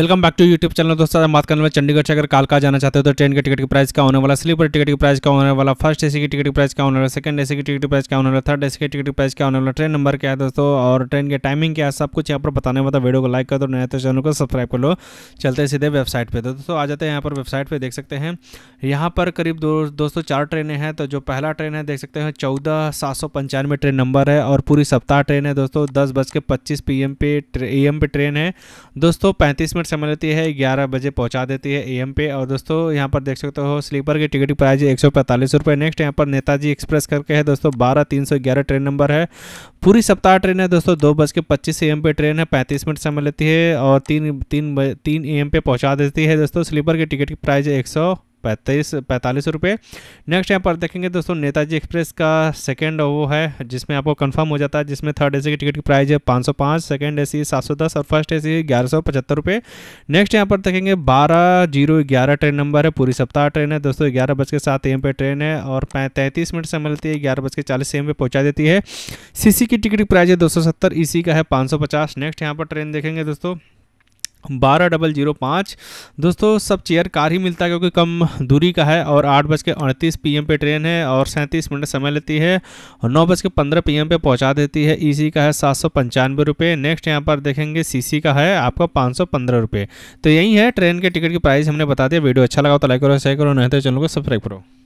welcome back to YouTube channel दोस्तों बात करने वाले चंडीगढ़ से अगर कालका जाना चाहते हो तो ट्रेन के टिकट की प्राइस क्या होने वाला स्लीपर टिकट की प्राइस क्या होने वाला फर्स्ट एसी की टिकट की प्राइस क्या होने वाला सेकंड एसी की टिकट की प्राइस क्या होने वाला थर्ड एसी की टिकट की प्राइस क्या होने वाला ट्रेन नंबर क्या है दोस्तों और ट्रेन के टाइमिंग क्या है सब कुछ यहाँ पर बताने वाला वीडियो को लाइक कर दो नया तो चैनल को सब्सक्राइब कर लो चलते सीधे वेबसाइट पर तो दोस्तों आ जाते हैं यहाँ पर वेबसाइट पर देख सकते हैं यहाँ पर करीब दोस्तों चार ट्रेनें हैं तो जो पहला ट्रेन है देख सकते हैं चौदह सात सौ पंचानवे ट्रेन नंबर है और पूरी सप्ताह ट्रेन है दोस्तों दस बज के पच्चीस पी एम पे ए एम पे ट्रेन है दोस्तों पैंतीस मिनट समय लेती है ग्यारह बजे पहुंचा देती है एम पे और दोस्तों यहाँ पर देख सकते हो स्लीपर की टिकट की प्राइस एक सौ पैंतालीस रुपये नेक्स्ट यहाँ पर नेताजी एक्सप्रेस करके है दोस्तों बारह तीन सौ ग्यारह ट्रेन नंबर है पूरी सप्ताह ट्रेन है दोस्तों दो बज के पच्चीस एम पे ट्रेन है पैंतीस मिनट समय लेती है और तीन तीन तीन ए एम पे पहुँचा देती है दोस्तों स्लीपर की टिकट की प्राइस एक सौ पैंतीस पैंतालीस रुपये नेक्स्ट यहाँ पर देखेंगे दोस्तों नेताजी एक्सप्रेस का सेकेंड वो है जिसमें आपको कन्फर्म हो जाता है जिसमें थर्ड ए की टिकट की प्राइस है पाँच सौ पाँच सेकेंड ए सी सात सौ दस और फर्स्ट ए सी ग्यारह सौ पचहत्तर रुपये नेक्स्ट यहाँ पर देखेंगे बारह जीरो ग्यारह ट्रेन नंबर है पूरी सप्ताह ट्रेन है दोस्तों ग्यारह बज के सात एम पे ट्रेन है और तैंतीस मिनट से मिलती है ग्यारह बज के चालीस एम पे पहुँचा देती है सी की टिकट की प्राइस है दो सौ सत्तर e का है पाँच सौ पचास नेक्स्ट यहाँ पर ट्रेन देखेंगे दोस्तों बारह डबल जीरो पाँच दोस्तों सब चेयर कार ही मिलता है क्योंकि कम दूरी का है और आठ बज के अड़तीस पी पे ट्रेन है और सैंतीस मिनट समय लेती है और नौ बज के पंद्रह पी पे पहुंचा देती है ईसी e का है सात सौ पंचानवे रुपये नेक्स्ट यहाँ पर देखेंगे सीसी का है आपका पाँच सौ पंद्रह रुपये तो यही है ट्रेन के टिकट की प्राइस हमने बता दिया वीडियो अच्छा लगा तो लाइक करो शेयर करो नहीं तो चैनल को सब्सक्राइब करो